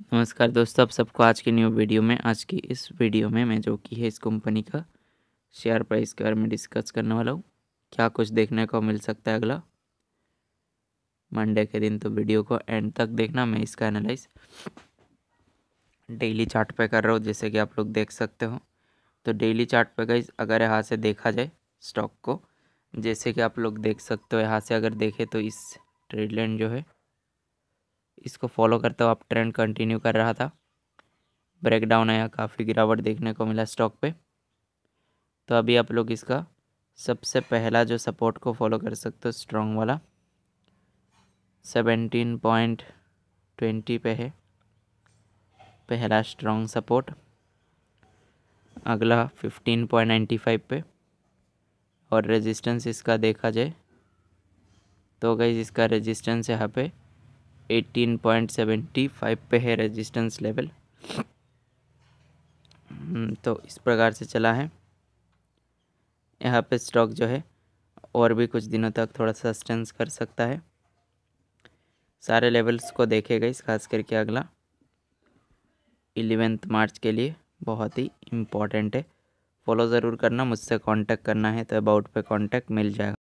नमस्कार दोस्तों आप सबको आज की न्यू वीडियो में आज की इस वीडियो में मैं जो कि है इस कंपनी का शेयर प्राइस के बारे में डिस्कस करने वाला हूँ क्या कुछ देखने को मिल सकता है अगला मंडे के दिन तो वीडियो को एंड तक देखना मैं इसका एनालाइज डेली चार्ट पे कर रहा हूँ जैसे कि आप लोग देख सकते हो तो डेली चार्ट पे गई अगर यहाँ से देखा जाए स्टॉक को जैसे कि आप लोग देख सकते हो यहाँ से अगर देखें तो इस ट्रेड लाइन जो है इसको फॉलो करते हुए आप ट्रेंड कंटिन्यू कर रहा था ब्रेकडाउन आया काफ़ी गिरावट देखने को मिला स्टॉक पे तो अभी आप लोग इसका सबसे पहला जो सपोर्ट को फॉलो कर सकते हो स्ट्रॉन्ग वाला सेवेंटीन पॉइंट ट्वेंटी पे है पहला स्ट्रॉन्ग सपोर्ट अगला फिफ्टीन पॉइंट नाइन्टी फाइव पे और रेजिस्टेंस इसका देखा जाए तो गई इसका रेजिस्टेंस यहाँ पे 18.75 पे है रेजिस्टेंस हम्म, लेवल तो इस प्रकार से चला है यहाँ पे स्टॉक जो है और भी कुछ दिनों तक थोड़ा सस्टेंस कर सकता है सारे लेवल्स को देखेगा इस खास करके अगला एलेवेंथ मार्च के लिए बहुत ही इम्पोर्टेंट है फॉलो ज़रूर करना मुझसे कांटेक्ट करना है तो अबाउट पे कांटेक्ट मिल जाएगा